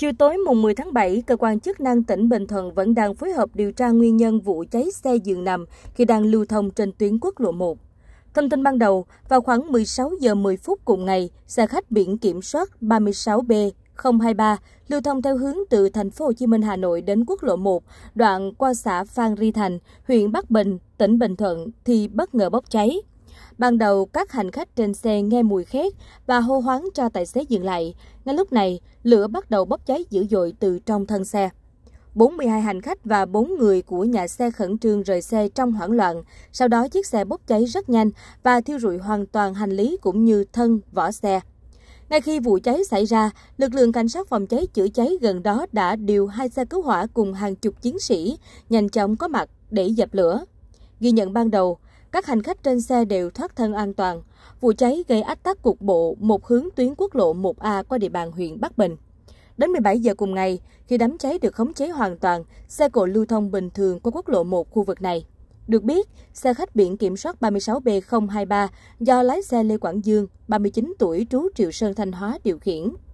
Chiều tối mùng 10 tháng 7, cơ quan chức năng tỉnh Bình Thuận vẫn đang phối hợp điều tra nguyên nhân vụ cháy xe giường nằm khi đang lưu thông trên tuyến quốc lộ 1. Thông tin ban đầu, vào khoảng 16 giờ 10 phút cùng ngày, xe khách biển kiểm soát 36B 023 lưu thông theo hướng từ thành phố Hồ Chí Minh Hà Nội đến quốc lộ 1, đoạn qua xã Phan Ri Thành, huyện Bắc Bình, tỉnh Bình Thuận thì bất ngờ bốc cháy. Ban đầu, các hành khách trên xe nghe mùi khét và hô hoáng cho tài xế dừng lại. Ngay lúc này, lửa bắt đầu bốc cháy dữ dội từ trong thân xe. 42 hành khách và 4 người của nhà xe khẩn trương rời xe trong hoảng loạn. Sau đó chiếc xe bốc cháy rất nhanh và thiêu rụi hoàn toàn hành lý cũng như thân, vỏ xe. Ngay khi vụ cháy xảy ra, lực lượng cảnh sát phòng cháy chữa cháy gần đó đã điều hai xe cứu hỏa cùng hàng chục chiến sĩ nhanh chóng có mặt để dập lửa. Ghi nhận ban đầu, các hành khách trên xe đều thoát thân an toàn. Vụ cháy gây ách tắc cục bộ một hướng tuyến quốc lộ 1A qua địa bàn huyện Bắc Bình. Đến 17 giờ cùng ngày, khi đám cháy được khống chế hoàn toàn, xe cộ lưu thông bình thường qua quốc lộ 1 khu vực này. Được biết, xe khách biển kiểm soát 36B023 do lái xe Lê Quảng Dương, 39 tuổi trú Triệu Sơn Thanh Hóa điều khiển.